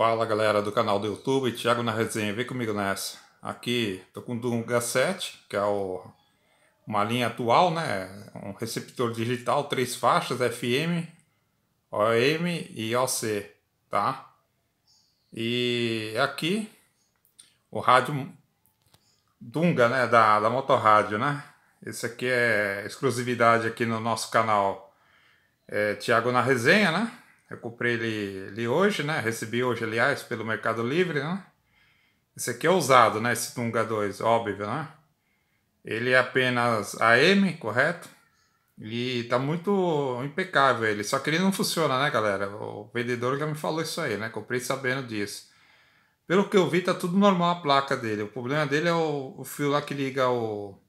Fala galera do canal do YouTube, Thiago na resenha, vem comigo nessa. Aqui tô com o Dunga 7, que é o, uma linha atual, né? Um receptor digital, três faixas, FM, OM e OC, tá? E é aqui o rádio Dunga, né? Da, da Motorrádio, né? Esse aqui é exclusividade aqui no nosso canal é, Thiago na resenha, né? Eu comprei ele, ele hoje, né? Recebi hoje, aliás, pelo Mercado Livre, né? Esse aqui é usado, né? Esse Tunga 2, óbvio, né? Ele é apenas AM, correto? E tá muito impecável ele. Só que ele não funciona, né, galera? O vendedor já me falou isso aí, né? Comprei sabendo disso. Pelo que eu vi, tá tudo normal a placa dele. O problema dele é o, o fio lá que liga o,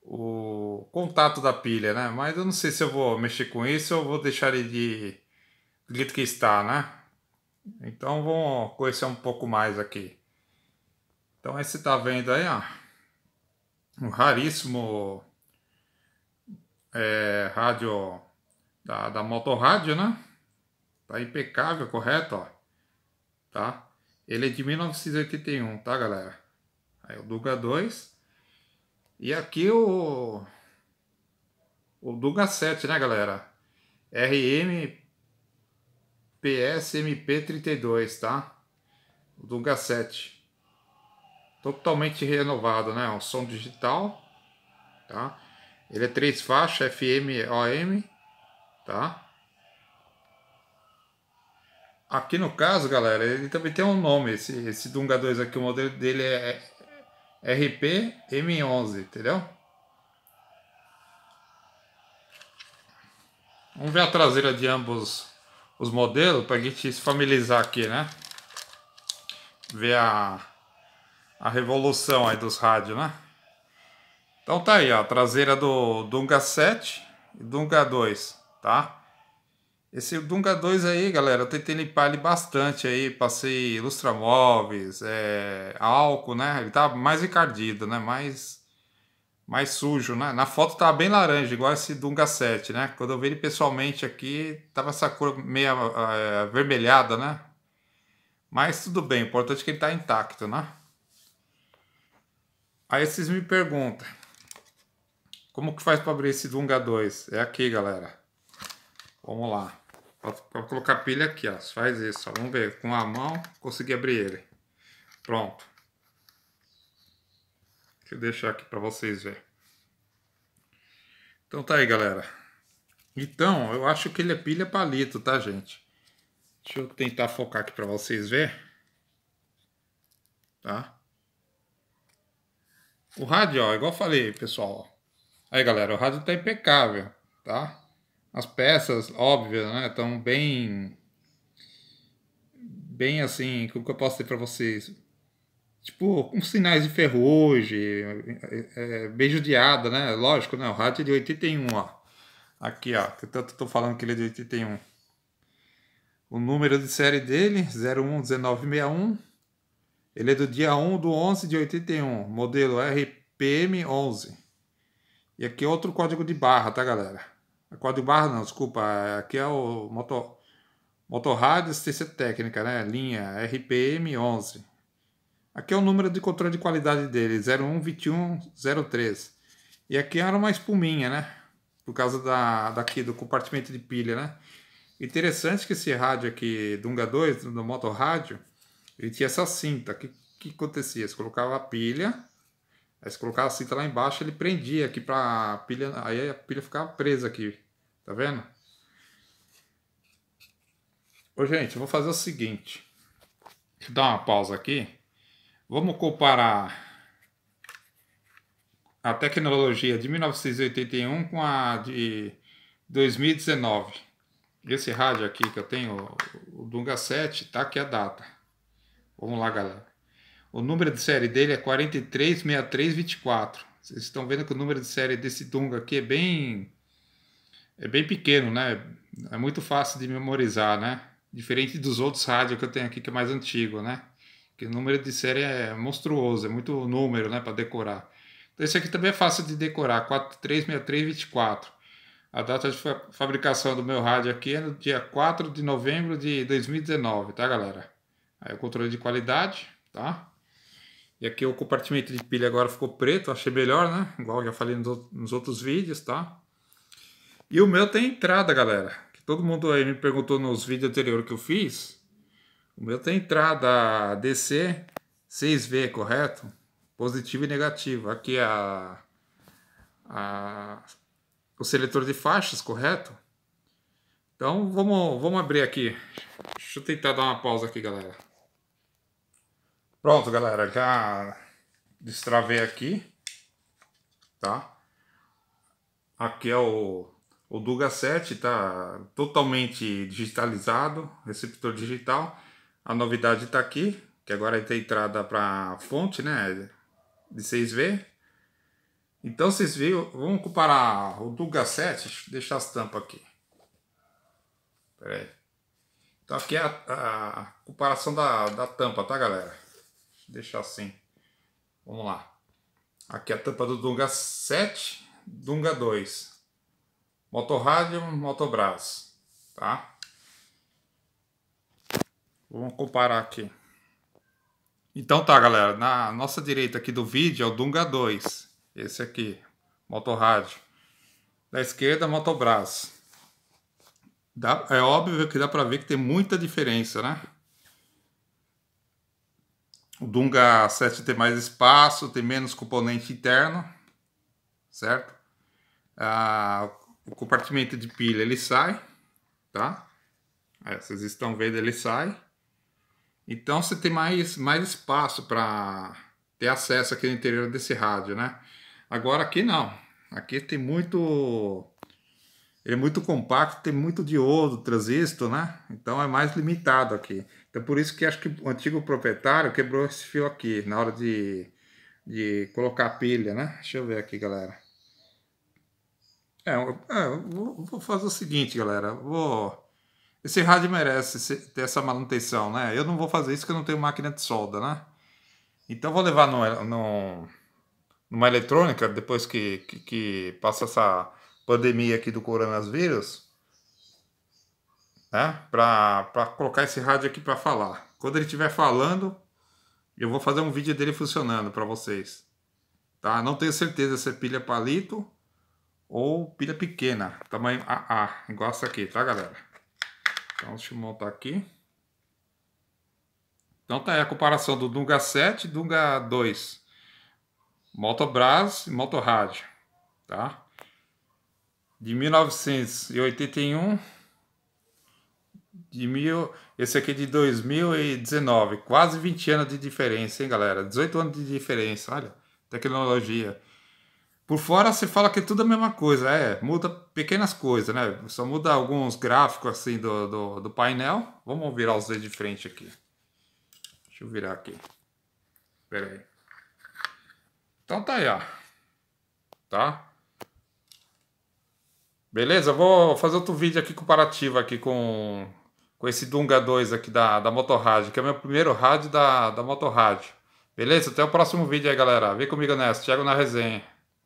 o contato da pilha, né? Mas eu não sei se eu vou mexer com isso ou vou deixar ele de acredito que está, né? Então vamos conhecer um pouco mais aqui. Então esse está vendo aí, ó, um raríssimo é, rádio da, da Motorrádio, né? Tá impecável, correto, ó. Tá? Ele é de 1981, tá, galera? Aí o Duga 2. E aqui o o Duga 7, né, galera? RM PSMP32, tá? Do H7. Totalmente renovado, né? Um som digital, tá? Ele é três faixas, FM, OM, tá? Aqui no caso, galera, ele também tem um nome, esse, esse Dunga 2 aqui, o modelo dele é, é RP-M11, entendeu? Vamos ver a traseira de ambos os modelos para a gente se familiarizar aqui, né? Ver a, a revolução aí dos rádios, né? Então tá aí, ó, a traseira do Dunga 7 e Dunga 2, tá? Esse Dunga 2 aí, galera, eu tentei limpar ele bastante aí, passei lustramóveis, é, álcool, né? Ele tá mais encardido, né? Mais mais sujo, né? Na foto tava bem laranja, igual esse Dunga 7, né? Quando eu vi ele pessoalmente aqui, tava essa cor meio eh, avermelhada, né? Mas tudo bem, o importante é que ele tá intacto, né? Aí vocês me perguntam, como que faz para abrir esse Dunga 2? É aqui, galera. Vamos lá. Para colocar pilha aqui, ó. faz isso, ó. Vamos ver. Com a mão, consegui abrir ele. Pronto. Deixa eu deixar aqui para vocês verem. Então tá aí, galera. Então, eu acho que ele é pilha palito, tá, gente? Deixa eu tentar focar aqui para vocês verem. Tá? O rádio, ó, igual eu falei, pessoal. Ó. Aí, galera, o rádio tá impecável, tá? As peças, óbvio, né? Estão bem... Bem assim, como que eu posso dizer para vocês? tipo, com sinais de ferrugem, é, é, é, beijo de ada, né? Lógico, né? O rádio é de 81, ó. Aqui, ó, que eu tanto tô falando que ele é de 81. O número de série dele, 011961. Ele é do dia 1 do 11 de 81, modelo RPM11. E aqui é outro código de barra, tá, galera? É código de barra não, desculpa. Aqui é o motor, motor assistência técnica, né? Linha RPM11. Aqui é o número de controle de qualidade dele, 012103. E aqui era uma espuminha, né? Por causa da, daqui do compartimento de pilha, né? Interessante que esse rádio aqui, Dunga 2, do Moto Rádio, ele tinha essa cinta. O que, que acontecia? Você colocava a pilha, aí você colocava a cinta lá embaixo, ele prendia aqui pra pilha, aí a pilha ficava presa aqui. Tá vendo? Ô, gente, eu vou fazer o seguinte. Deixa eu dar uma pausa aqui. Vamos comparar a tecnologia de 1981 com a de 2019. Esse rádio aqui que eu tenho, o Dunga 7, tá aqui a data. Vamos lá, galera. O número de série dele é 436324. Vocês estão vendo que o número de série desse Dunga aqui é bem é bem pequeno, né? É muito fácil de memorizar, né? Diferente dos outros rádios que eu tenho aqui que é mais antigo, né? Porque o número de série é monstruoso, é muito número né, para decorar. Então, esse aqui também é fácil de decorar, 436324. A data de fabricação do meu rádio aqui é no dia 4 de novembro de 2019, tá galera? Aí o controle de qualidade, tá? E aqui o compartimento de pilha agora ficou preto, achei melhor, né? Igual já falei nos outros vídeos, tá? E o meu tem entrada, galera. Que todo mundo aí me perguntou nos vídeos anteriores que eu fiz. O meu tem entrada DC 6V, correto? Positivo e negativo. Aqui a, a, o seletor de faixas, correto? Então vamos, vamos abrir aqui. Deixa eu tentar dar uma pausa aqui, galera. Pronto, galera. Já destravei aqui. Tá? Aqui é o, o Duga 7, tá totalmente digitalizado, receptor digital. A novidade está aqui, que agora tem entrada para fonte, né? De 6V. Então vocês viram, vamos comparar o dunga 7, deixa as tampas aqui. Pera aí. Então aqui é a, a, comparação da, da tampa, tá galera? Deixa assim. Vamos lá. Aqui é a tampa do Dunga 7, Dunga 2. Motorradium, tá? tá? Vamos comparar aqui. Então tá, galera. Na nossa direita aqui do vídeo é o Dunga 2. Esse aqui, rádio Da esquerda, Motobras. Dá, é óbvio que dá para ver que tem muita diferença, né? O Dunga 7 tem mais espaço, tem menos componente interno, certo? Ah, o compartimento de pilha ele sai, tá? É, vocês estão vendo ele sai. Então você tem mais, mais espaço para ter acesso aqui no interior desse rádio, né? Agora aqui não. Aqui tem muito. Ele é muito compacto, tem muito diodo, transistor, né? Então é mais limitado aqui. Então por isso que acho que o antigo proprietário quebrou esse fio aqui na hora de, de colocar a pilha, né? Deixa eu ver aqui, galera. É, eu, é, eu vou fazer o seguinte, galera. Vou esse rádio merece ter essa manutenção, né? Eu não vou fazer isso porque eu não tenho máquina de solda, né? Então vou levar no, no, numa eletrônica, depois que, que, que passa essa pandemia aqui do coronavírus, né? Para colocar esse rádio aqui para falar. Quando ele estiver falando, eu vou fazer um vídeo dele funcionando para vocês. Tá? Não tenho certeza se é pilha palito ou pilha pequena, tamanho AA, igual essa aqui, tá galera? Então deixa eu montar aqui. Então tá aí a comparação do Dunga 7 e Dunga 2. Motobras e Motorrádio, tá? De 1981 de mil, esse aqui é de 2019, quase 20 anos de diferença, hein, galera? 18 anos de diferença, olha, tecnologia. Por fora se fala que é tudo a mesma coisa, é, muda pequenas coisas, né? Só muda alguns gráficos assim do, do, do painel. Vamos virar os dois de frente aqui. Deixa eu virar aqui. Pera aí. Então tá aí, ó. Tá? Beleza? Vou fazer outro vídeo aqui comparativo aqui com, com esse Dunga 2 aqui da, da Motorrad, que é o meu primeiro rádio da, da Motorrad. Beleza? Até o próximo vídeo aí, galera. Vem comigo nessa. Thiago na resenha.